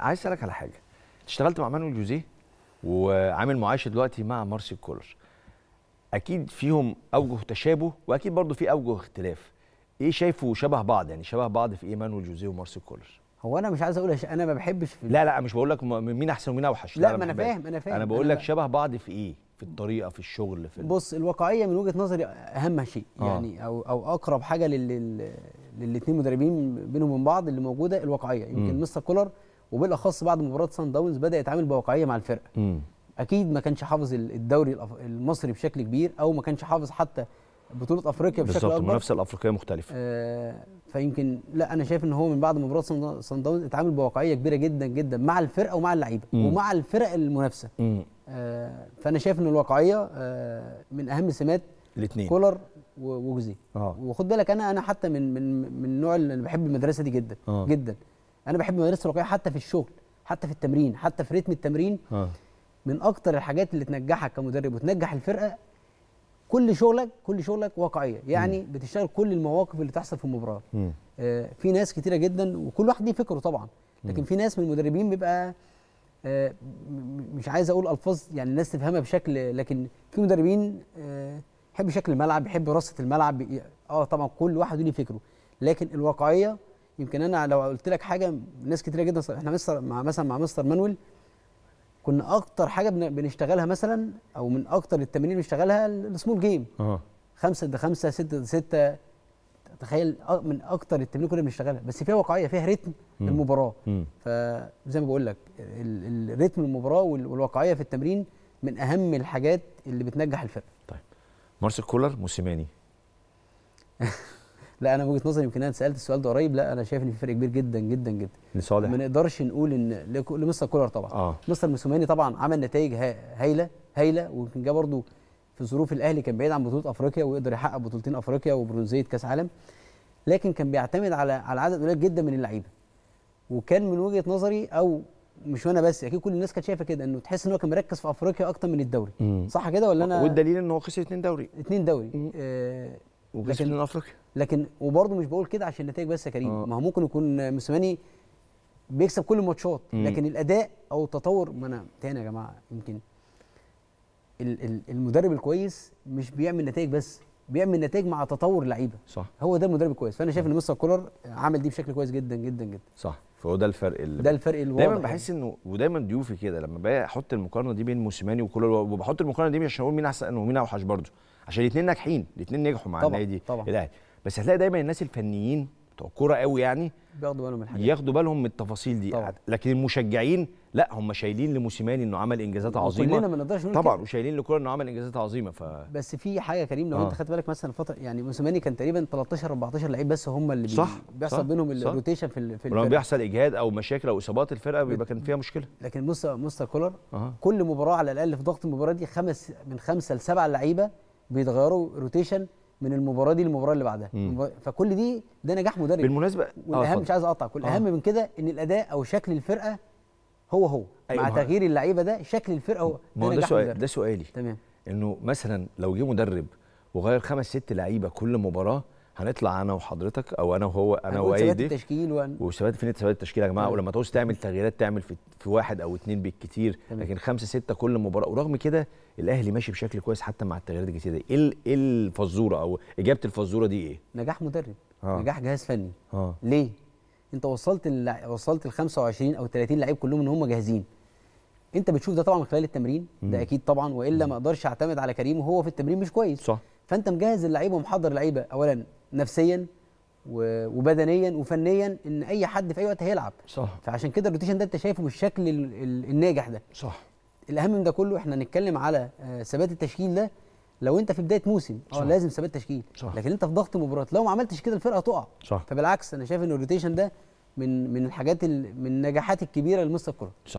عايز اسالك على حاجه اشتغلت مع مانويل جوزيه وعامل معاش دلوقتي مع مارسيل كولر اكيد فيهم اوجه تشابه واكيد برضه في اوجه اختلاف ايه شايفه شبه بعض يعني شبه بعض في ايه مانويل جوزيه ومارسيل كولر هو انا مش عايز اقول انا ما بحبش في لا لا مش بقول لك مين احسن ومين اوحش لا, لا ما انا فاهم انا فاهم انا بقول لك شبه بعض في ايه في الطريقه في الشغل في بص الواقعيه من وجهه نظري اهم شيء آه. يعني او او اقرب حاجه للاثنين مدربين بينهم من بعض اللي موجوده الواقعيه يمكن مستر كولر وبالاخص بعد مباراه سان داونز بدا يتعامل بواقعيه مع الفرقه م. اكيد ما كانش حافظ الدوري المصري بشكل كبير او ما كانش حافظ حتى بطوله افريقيا بشكل اكبر بالظبط المنافسه الافريقيه مختلفه آه فيمكن لا انا شايف ان هو من بعد مباراه صن داونز اتعامل بواقعيه كبيره جدا جدا مع الفرقه ومع اللعيبه ومع الفرق المنافسه آه فانا شايف ان الواقعيه آه من اهم سمات الاثنين كولر وجوزيه آه. وخد بالك انا انا حتى من من من النوع اللي انا بحب المدرسه دي جدا آه. جدا انا بحب مدرسه الرقيه حتى في الشغل حتى في التمرين حتى في رتم التمرين آه. من اكتر الحاجات اللي تنجحك كمدرب وتنجح الفرقه كل شغلك كل شغلك واقعيه يعني م. بتشتغل كل المواقف اللي تحصل في المباراه آه في ناس كتيره جدا وكل واحد ليه فكره طبعا لكن م. في ناس من المدربين بيبقى آه مش عايز اقول الفاظ يعني الناس تفهمها بشكل لكن في مدربين آه شكل الملعب بيحب رصه الملعب اه طبعا كل واحد ليه فكره لكن الواقعيه يمكن انا لو قلت لك حاجه ناس كتيره جدا احنا مستر مع مثلا مع مستر مانويل كنا اكتر حاجه بنشتغلها مثلا او من اكتر التمارين اللي بنشتغلها السمول جيم اه خمسه ده خمسه سته ده سته تخيل من اكتر التمارين كنا بنشتغلها بس فيها واقعيه فيها رتم مم. المباراه مم. فزي ما بقول لك الريتم المباراه والواقعيه في التمرين من اهم الحاجات اللي بتنجح الفرقه طيب مارسيل كولر موسيماني لا انا من وجهه نظري يمكن انا سالت السؤال ده قريب لا انا شايف ان في فرق كبير جدا جدا جدا لصالح ما نقدرش نقول ان لمستر كولر طبعا آه. مستر موسوماني طبعا عمل نتائج هايله هايله ويمكن جه برضه في ظروف الاهلي كان بعيد عن بطوله افريقيا ويقدر يحقق بطولتين افريقيا وبرونزيه كاس عالم لكن كان بيعتمد على على عدد قليل جدا من اللعيبه وكان من وجهه نظري او مش وانا بس اكيد كل الناس كانت شايفه كده انه تحس ان هو كان مركز في افريقيا اكتر من الدوري صح كده ولا انا والدليل ان هو خسر اثنين دوري اثنين دوري وكاس من افريقيا لكن وبرضه مش بقول كده عشان النتائج بس يا كريم آه. ما هو ممكن يكون موسيماني بيكسب كل الماتشات لكن الاداء او التطور ما انا تاني يا جماعه يمكن المدرب الكويس مش بيعمل نتائج بس بيعمل نتائج مع تطور لعيبه صح هو ده المدرب الكويس فانا شايف ان مستر كولر عمل دي بشكل كويس جدا جدا جدا صح فهو ده الفرق اللي ده الفرق الواضح دايما بحس انه ودايما ضيوفي كده لما باجي احط المقارنه دي بين موسيماني وكولر وبحط المقارنه دي مش عشان اقول مين احسن ومين اوحش برضه عشان الاثنين ناجحين الاثنين نجحوا مع النادي الاهلي بس هتلاقي دايما الناس الفنيين بتوع كوره قوي يعني بياخدوا بالهم من الحاجات ياخدوا بالهم من التفاصيل دي طبعا. لكن المشجعين لا هم شايلين لموسيماني انه عمل انجازات عظيمه كلنا ما نقدرش طبعا وشايلين لكوره انه عمل انجازات عظيمه ف بس في حاجه كريم لو آه. انت خدت بالك مثلا فتره يعني موسيماني كان تقريبا 13 14 لعيب بس هم اللي صح بيحصل صح بينهم الروتيشن في في ولما بيحصل اجهاد او مشاكل او اصابات الفرقه بيبقى كان فيها مشكله لكن مستر مستر كولر آه. كل مباراه على الاقل في ضغط المباراه دي خمس من خمسه لسبعه لعيبه بيتغيروا روتيشن من المباراه دي للمباراه اللي بعدها فكل دي ده نجاح مدرب بالمناسبه آه، والاهم مش عايز اقطع كل آه. من كده ان الاداء او شكل الفرقه هو هو أيوة مع تغيير اللعيبه ده شكل الفرقه هو ده, ده سؤال مدرب. ده سؤالي تمام انه مثلا لو جه مدرب وغير خمس ست لعيبه كل مباراه هنطلع انا وحضرتك او انا وهو انا وايدي التشكيل وأن... فين ثبات التشكيل يا جماعه ولما تعوز تعمل تغييرات تعمل في, في واحد او اثنين بالكثير لكن خمسه سته كل مباراه ورغم كده الاهلي ماشي بشكل كويس حتى مع التغييرات الجديده ايه ايه الفزوره او اجابه الفزوره دي ايه؟ نجاح مدرب آه. نجاح جهاز فني آه. ليه؟ انت وصلت ال... وصلت ال 25 او 30 لعيب كلهم ان هم جاهزين انت بتشوف ده طبعا من خلال التمرين ده اكيد طبعا والا ما اقدرش اعتمد على كريم وهو في التمرين مش كويس صح فانت مجهز اللعيبه ومحضر لعيبه اولا نفسيا وبدنيا وفنيا ان اي حد في اي وقت هيلعب صح فعشان كده الروتيشن ده انت شايفه بالشكل الناجح ده صح الاهم من ده كله احنا هنتكلم على آه، ثبات التشكيل ده لو انت في بدايه موسم اه لازم ثبات تشكيل صح. لكن انت في ضغط مباراه لو ما عملتش كده الفرقه هتقع فبالعكس انا شايف ان الروتيشن ده من من الحاجات من النجاحات الكبيره لمستر الكره